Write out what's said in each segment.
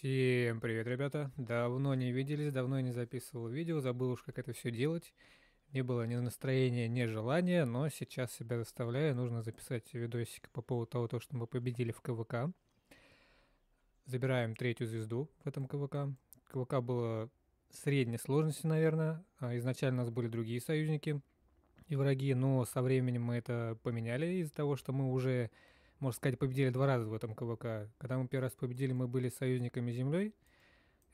Всем привет, ребята! Давно не виделись, давно не записывал видео, забыл уж, как это все делать. Не было ни настроения, ни желания, но сейчас себя заставляю. Нужно записать видосик по поводу того, что мы победили в КВК. Забираем третью звезду в этом КВК. КВК было средней сложности, наверное. А, изначально у нас были другие союзники и враги, но со временем мы это поменяли из-за того, что мы уже можно сказать, победили два раза в этом КВК. Когда мы первый раз победили, мы были союзниками Землей.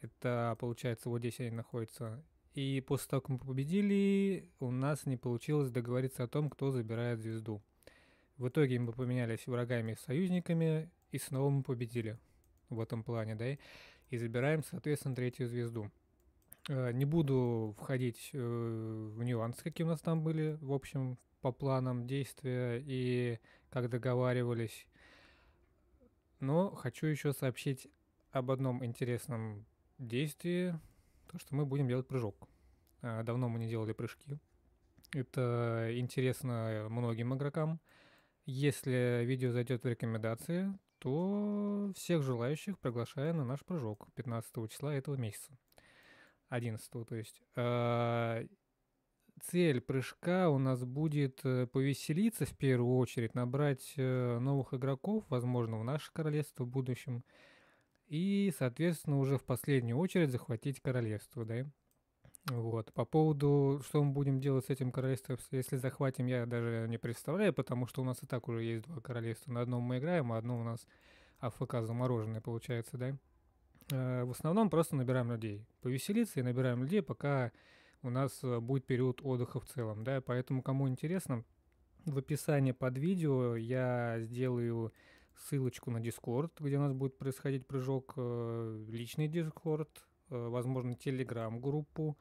Это, получается, вот здесь они находятся. И после того, как мы победили, у нас не получилось договориться о том, кто забирает звезду. В итоге мы поменялись врагами и союзниками, и снова мы победили в этом плане, да, и забираем, соответственно, третью звезду. Э, не буду входить э, в нюансы, какие у нас там были, в общем, по планам действия и как договаривались. Но хочу еще сообщить об одном интересном действии, то, что мы будем делать прыжок. А, давно мы не делали прыжки. Это интересно многим игрокам. Если видео зайдет в рекомендации, то всех желающих приглашаю на наш прыжок 15 числа этого месяца. 11, то есть. А, цель прыжка у нас будет э, повеселиться в первую очередь, набрать э, новых игроков, возможно, в наше королевство в будущем, и, соответственно, уже в последнюю очередь захватить королевство, да? Вот. По поводу, что мы будем делать с этим королевством, если захватим, я даже не представляю, потому что у нас и так уже есть два королевства. На одном мы играем, а одно у нас АФК замороженное получается, да? Э, в основном просто набираем людей. Повеселиться и набираем людей, пока у нас э, будет период отдыха в целом, да, поэтому кому интересно, в описании под видео я сделаю ссылочку на Discord, где у нас будет происходить прыжок, э, личный Discord, э, возможно, Telegram-группу,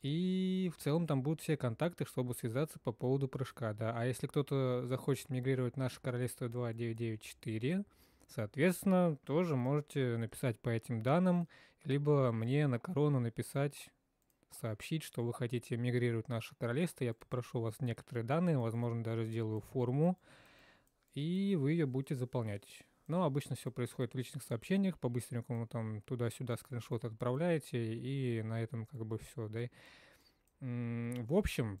и в целом там будут все контакты, чтобы связаться по поводу прыжка, да. А если кто-то захочет мигрировать в наше королевство 2994, соответственно, тоже можете написать по этим данным, либо мне на корону написать сообщить, что вы хотите мигрировать в наше королевство. Я попрошу вас некоторые данные, возможно, даже сделаю форму, и вы ее будете заполнять. Но обычно все происходит в личных сообщениях, по-быстренькому там туда-сюда скриншот отправляете, и на этом как бы все, да. В общем,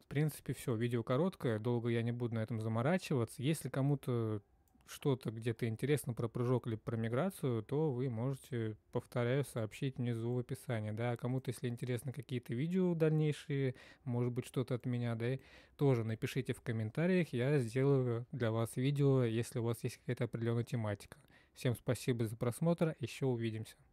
в принципе, все. Видео короткое, долго я не буду на этом заморачиваться. Если кому-то что-то где-то интересно про прыжок или про миграцию, то вы можете, повторяю, сообщить внизу в описании, да, кому-то, если интересны какие-то видео дальнейшие, может быть, что-то от меня, да, тоже напишите в комментариях, я сделаю для вас видео, если у вас есть какая-то определенная тематика. Всем спасибо за просмотр, еще увидимся.